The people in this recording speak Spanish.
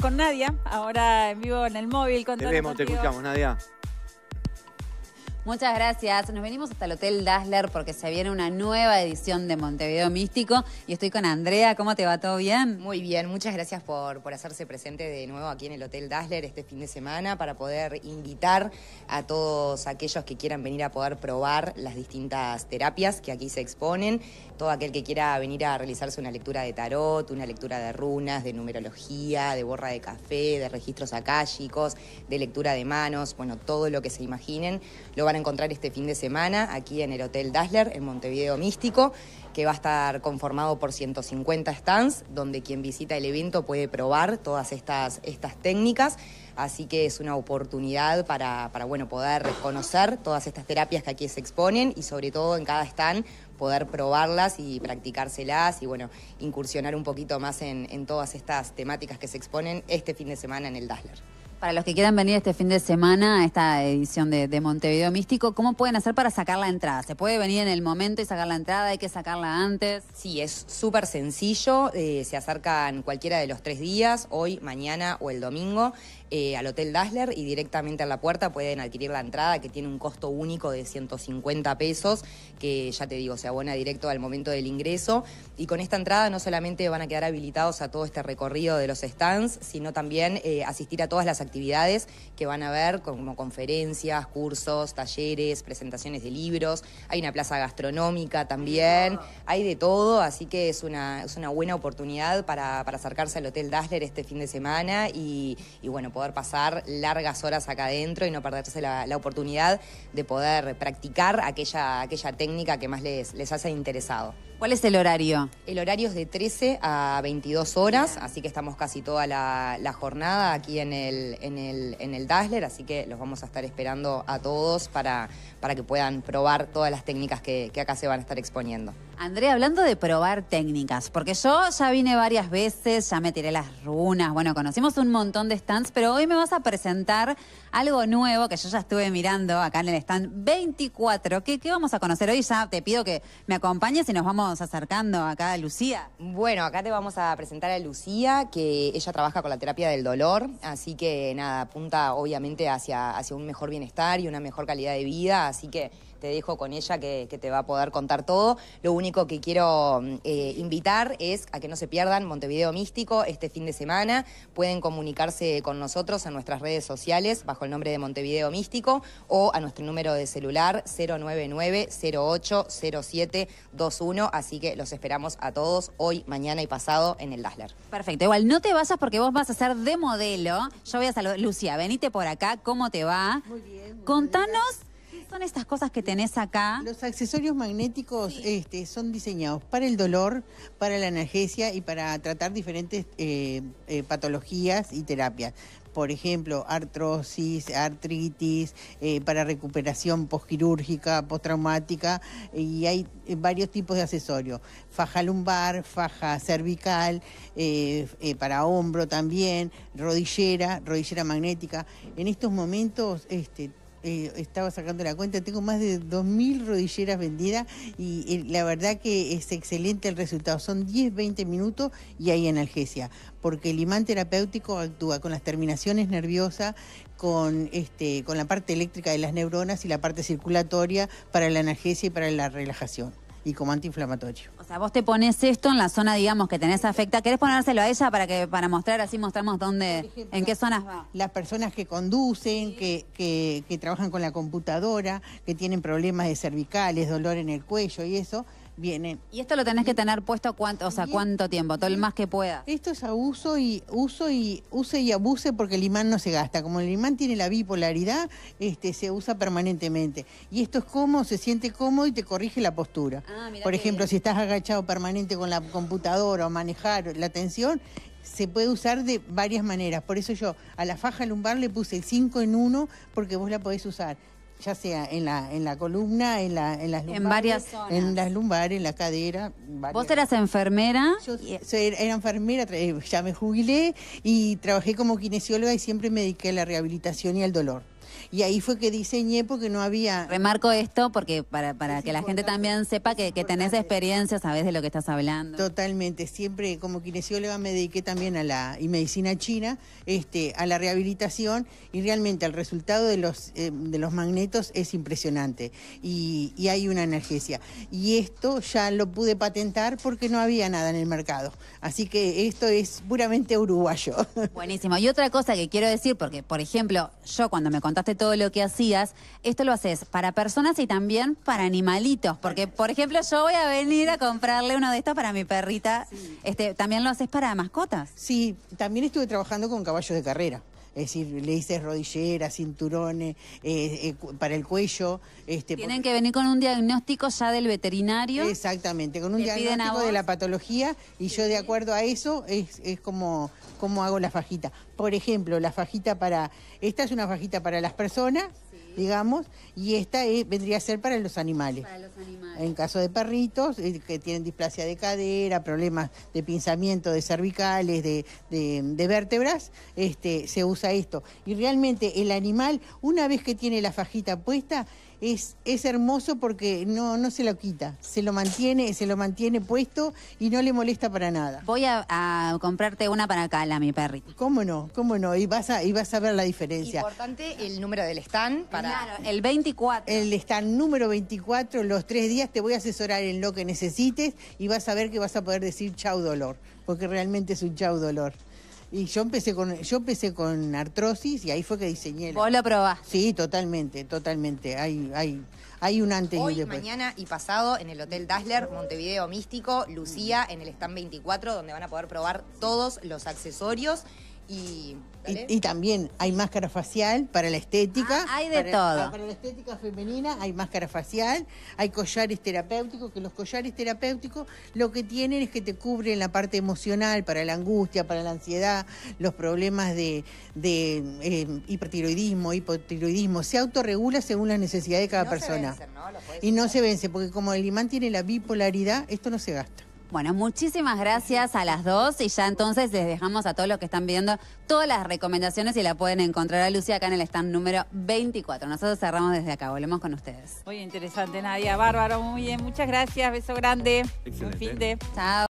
con Nadia, ahora en vivo en el móvil. te vemos, te escuchamos, Nadia. Muchas gracias. Nos venimos hasta el Hotel Dasler porque se viene una nueva edición de Montevideo Místico y estoy con Andrea. ¿Cómo te va? ¿Todo bien? Muy bien. Muchas gracias por, por hacerse presente de nuevo aquí en el Hotel Dasler este fin de semana para poder invitar a todos aquellos que quieran venir a poder probar las distintas terapias que aquí se exponen. Todo aquel que quiera venir a realizarse una lectura de tarot, una lectura de runas, de numerología, de borra de café, de registros akáshicos, de lectura de manos, bueno, todo lo que se imaginen, lo van encontrar este fin de semana aquí en el Hotel Dasler, en Montevideo Místico, que va a estar conformado por 150 stands, donde quien visita el evento puede probar todas estas, estas técnicas. Así que es una oportunidad para, bueno, poder conocer todas estas terapias que aquí se exponen y sobre todo en cada stand poder probarlas y practicárselas y bueno, incursionar un poquito más en, todas estas temáticas que se exponen este fin de semana en el Dasler. Para los que quieran venir este fin de semana a esta edición de, Montevideo Místico, ¿cómo pueden hacer para sacar la entrada? ¿Se puede venir en el momento y sacar la entrada? ¿Hay que sacarla antes? Sí, es súper sencillo. Eh, se acercan cualquiera de los tres días, hoy, mañana o el domingo, eh, al Hotel Dassler y directamente a la puerta pueden adquirir la entrada que tiene un costo único de 150 pesos, que ya te digo, se abona directo al momento del ingreso. Y con esta entrada no solamente van a quedar habilitados a todo este recorrido de los stands, sino también eh, asistir a todas las actividades actividades que van a ver, como conferencias, cursos, talleres, presentaciones de libros. Hay una plaza gastronómica también. Hay de todo, así que es una, es una buena oportunidad para, acercarse al Hotel Dasler este fin de semana y, bueno, poder pasar largas horas acá adentro y no perderse la, oportunidad de poder practicar aquella, aquella técnica que más les, les hace interesado. ¿Cuál es el horario? El horario es de 13 a 22 horas, así que estamos casi toda la jornada aquí en el, en el, en el Dazzler, así que los vamos a estar esperando a todos para, que puedan probar todas las técnicas que acá se van a estar exponiendo. Andrea, hablando de probar técnicas, porque yo ya vine varias veces, ya me tiré las runas, bueno, conocimos un montón de stands, pero hoy me vas a presentar algo nuevo que yo ya estuve mirando acá en el stand 24. ¿Qué, vamos a conocer hoy? Ya te pido que me acompañes y nos vamos acercando acá a Lucía. Bueno, acá te vamos a presentar a Lucía, que ella trabaja con la terapia del dolor, así que nada, apunta obviamente hacia, hacia un mejor bienestar y una mejor calidad de vida, así que te dejo con ella que, que te va a poder contar todo. Lo único que quiero mm, eh, invitar es a que no se pierdan Montevideo Místico este fin de semana. Pueden comunicarse con nosotros en nuestras redes sociales bajo el nombre de Montevideo Místico o a nuestro número de celular 099-080721. Así que los esperamos a todos hoy, mañana y pasado en el Dasler. Perfecto. Igual, no te vayas porque vos vas a ser de modelo. Yo voy a saludar. Lucía, venite por acá. ¿Cómo te va? Muy bien. Contanos son estas cosas que tenés acá? Los accesorios magnéticos este, son diseñados para el dolor, para la analgesia y para tratar diferentes eh, eh, patologías y terapias por ejemplo, artrosis, artritis, eh, para recuperación posquirúrgica, postraumática, y hay varios tipos de accesorios, faja lumbar, faja cervical, para hombro también, rodillera, rodillera magnética. En estos momentos, este, eh, estaba sacando la cuenta, tengo más de 2.000 rodilleras vendidas y eh, la verdad que es excelente el resultado. Son 10, 20 minutos y hay analgesia, porque el imán terapéutico actúa con las terminaciones nerviosas, con, este, con la parte eléctrica de las neuronas y la parte circulatoria para la analgesia y para la relajación y como antiinflamatorio. O sea, vos te pones esto en la zona, digamos, que tenés afecta. ¿Querés ponérselo a ella para que para mostrar, así mostramos dónde, en qué zonas va? Las personas que conducen, que, que, que trabajan con la computadora, que tienen problemas de cervicales, dolor en el cuello y eso ¿Y esto lo tenés que tener puesto cuánto, o sea, cuánto tiempo? Todo el más que pueda. Esto es a uso y uso y use y abuse porque el imán no se gasta. Como el imán tiene la bipolaridad, este se usa permanentemente. Y esto es cómodo, se siente cómodo y te corrige la postura. Ah, Por ejemplo, si estás agachado permanente con la computadora o manejar la tensión, se puede usar de varias maneras. Por eso yo a la faja lumbar le puse 5 en 1 porque vos la podés usar ya sea en la, columna, en, la, en las lumbares. En varias En las lumbares, en la cadera. ¿Vos eras enfermera? Yo era enfermera, eh, ya me jubilé y trabajé como kinesióloga y siempre me dediqué a la rehabilitación y al dolor. Y ahí fue que diseñé porque no había... Remarco esto porque para, que la gente también sepa que, que tenés experiencia, sabés de lo que estás hablando. Totalmente, siempre como kinesióloga me dediqué también a la y medicina china, este, a la rehabilitación y realmente el resultado de los, eh, de los magnetos es impresionante y, y hay una energía Y esto ya lo pude patentar porque no había nada en el mercado. Así que esto es puramente uruguayo. Buenísimo. Y otra cosa que quiero decir, porque por ejemplo, yo cuando me contaste todo lo que hacías. Esto lo haces para personas y también para animalitos, porque por ejemplo yo voy a venir a comprarle uno de estos para mi perrita. Este, ¿También lo haces para mascotas? Sí, también estuve trabajando con caballos de carrera es decir, le hice rodilleras, cinturones eh, eh, para el cuello. Este, Tienen que venir con un diagnóstico ya del veterinario. Exactamente, con un diagnóstico de la patología y yo de acuerdo a eso es, es como, como hago la fajita. Por ejemplo, la fajita para, esta es una fajita para las personas, digamos, y esta vendría a ser para los animales. En caso de perritos eh, que tienen displasia de cadera, problemas de pinzamiento de cervicales, de, vértebras, este, se usa esto. Y realmente el animal, una vez que tiene la fajita puesta, es, es hermoso porque no, no se lo quita, se lo mantiene, se lo mantiene puesto y no le molesta para nada. Voy a, comprarte una para Cala, mi perrito. ¿Cómo no? ¿Cómo no? Y vas a, y vas a ver la diferencia. Importante el número del stand para. Claro, el 24. El stand número 24, los tres días te voy a asesorar en lo que necesites y vas a ver que vas a poder decir chau dolor, porque realmente es un chau dolor. Y yo empecé con yo empecé con artrosis y ahí fue que diseñé. ¿Vos lo probás? Sí, totalmente, totalmente. Hay hay hay un antes Hoy, mañana y pasado en el Hotel Dazzler Montevideo Místico, Lucía en el stand 24 donde van a poder probar todos los accesorios y, y, también hay máscara facial para la estética. Ah, hay de todo. Ah, para la estética femenina hay máscara facial, hay collares terapéuticos, que los collares terapéuticos lo que tienen es que te cubren la parte emocional para la angustia, para la ansiedad, los problemas de, de eh, hipertiroidismo, hipotiroidismo. Se autorregula según las necesidades de cada persona. Y no se vence, porque como el imán tiene la bipolaridad, esto no se gasta. Bueno, muchísimas gracias a las dos y ya entonces les dejamos a todos los que están viendo todas las recomendaciones y la pueden encontrar a Lucía acá en el stand número 24. Nosotros cerramos desde acá, volvemos con ustedes. Muy interesante, Nadia, bárbaro, muy bien, muchas gracias, beso grande. Excelente. Un fin de. Chao.